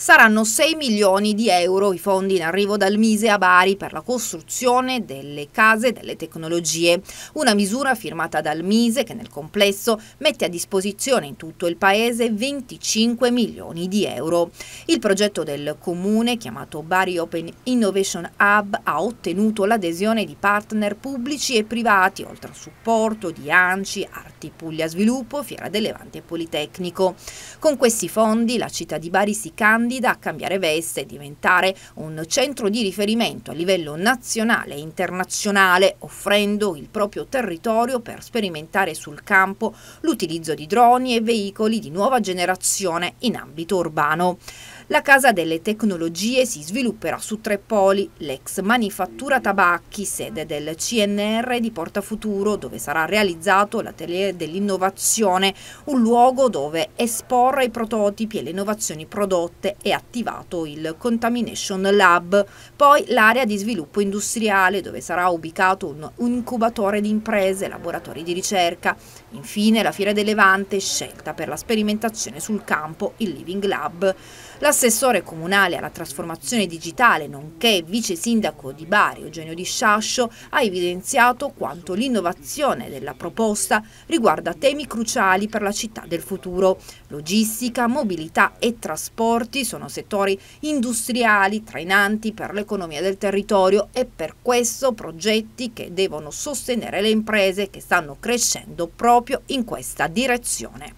Saranno 6 milioni di euro i fondi in arrivo dal Mise a Bari per la costruzione delle case e delle tecnologie, una misura firmata dal Mise che nel complesso mette a disposizione in tutto il paese 25 milioni di euro. Il progetto del comune, chiamato Bari Open Innovation Hub, ha ottenuto l'adesione di partner pubblici e privati, oltre al supporto di ANCI, Arti Puglia Sviluppo, Fiera del Levante e Politecnico. Con questi fondi la città di Bari si cambia candida a cambiare veste e diventare un centro di riferimento a livello nazionale e internazionale, offrendo il proprio territorio per sperimentare sul campo l'utilizzo di droni e veicoli di nuova generazione in ambito urbano. La Casa delle Tecnologie si svilupperà su tre poli, l'ex manifattura tabacchi, sede del CNR di Porta Futuro, dove sarà realizzato l'atelier dell'innovazione, un luogo dove esporre i prototipi e le innovazioni prodotte e attivato il Contamination Lab. Poi l'area di sviluppo industriale, dove sarà ubicato un incubatore di imprese, laboratori di ricerca. Infine la Fiera del Levante, scelta per la sperimentazione sul campo, il Living Lab. La L'assessore comunale alla trasformazione digitale, nonché vice sindaco di Bari, Eugenio Di Sciascio, ha evidenziato quanto l'innovazione della proposta riguarda temi cruciali per la città del futuro. Logistica, mobilità e trasporti sono settori industriali trainanti per l'economia del territorio e per questo progetti che devono sostenere le imprese che stanno crescendo proprio in questa direzione.